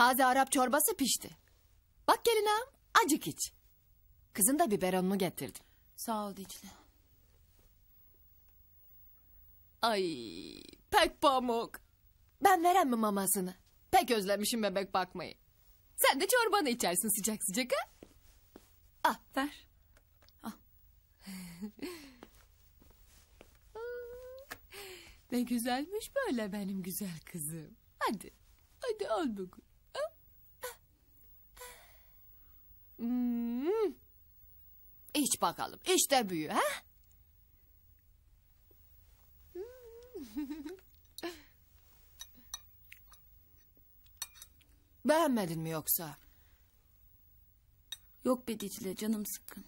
Taze Arap çorbası pişti. Bak gelin ağam acık iç. Kızın da biberonunu getirdim. Sağ ol Dicle. Ay pek pamuk. Ben verem mi mamasını? Pek özlemişim bebek bakmayı. Sen de çorbanı içersin sıcak sıcak ha? Ah ver. Ah. ne güzelmiş böyle benim güzel kızım. Hadi. Hadi al bugün. İç bakalım. İşte büyü ha? Beğenmedin mi yoksa? Yok be Dicle canım sıkkın.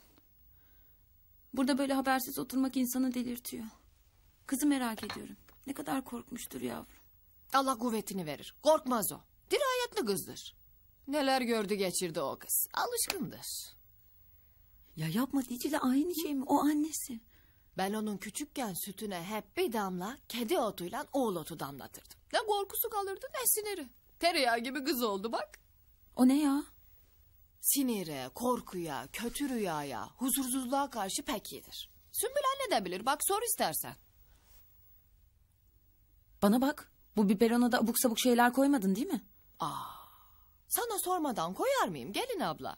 Burada böyle habersiz oturmak insanı delirtiyor. Kızı merak ediyorum. Ne kadar korkmuştur yavrum. Allah kuvvetini verir. Korkmaz o. Dirayetli kızdır. Neler gördü geçirdi o kız. Alışkındır. Ya yapma Dicle aynı şey mi? O annesi. Ben onun küçükken sütüne hep bir damla kedi otuyla oğul otu damlatırdım. Ne korkusu kalırdı ne siniri. Tereyağı gibi kız oldu bak. O ne ya? Sinire, korkuya, kötü rüyaya, huzursuzluğa karşı pek iyidir. Sümbül anne de bilir. Bak sor istersen. Bana bak. Bu biberona da abuk sabuk şeyler koymadın değil mi? Aa, sana sormadan koyar mıyım gelin abla?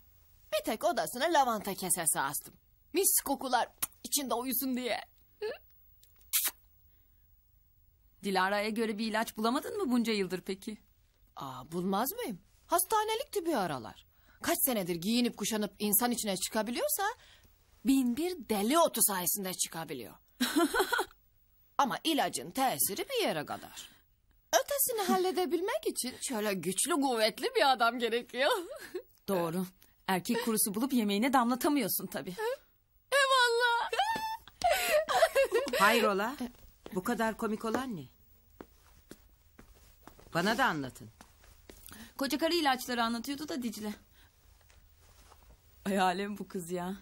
Bir tek odasına lavanta kesesi astım. Mis kokular içinde uyusun diye. Dilara'ya göre bir ilaç bulamadın mı bunca yıldır peki? Aa, bulmaz mıyım? Hastanelikti bir aralar. Kaç senedir giyinip kuşanıp insan içine çıkabiliyorsa... ...bin bir deli otu sayesinde çıkabiliyor. Ama ilacın tesiri bir yere kadar. Ötesini halledebilmek için şöyle güçlü kuvvetli bir adam gerekiyor. Doğru. Erkek kurusu bulup yemeğine damlatamıyorsun tabii. Eyvallah. E, Hayrola? Bu kadar komik olan ne? Bana da anlatın. Koca karı ilaçları anlatıyordu da Dicle. Ay bu kız ya.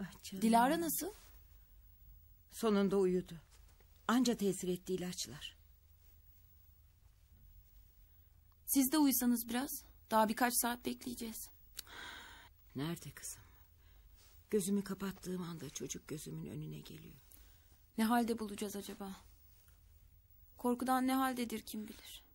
Ah Dilara nasıl? Sonunda uyudu. Anca tesir etti ilaçlar. Siz de uysanız biraz. Daha birkaç saat bekleyeceğiz. Nerede kızım? Gözümü kapattığım anda çocuk gözümün önüne geliyor. Ne halde bulacağız acaba? Korkudan ne haldedir kim bilir.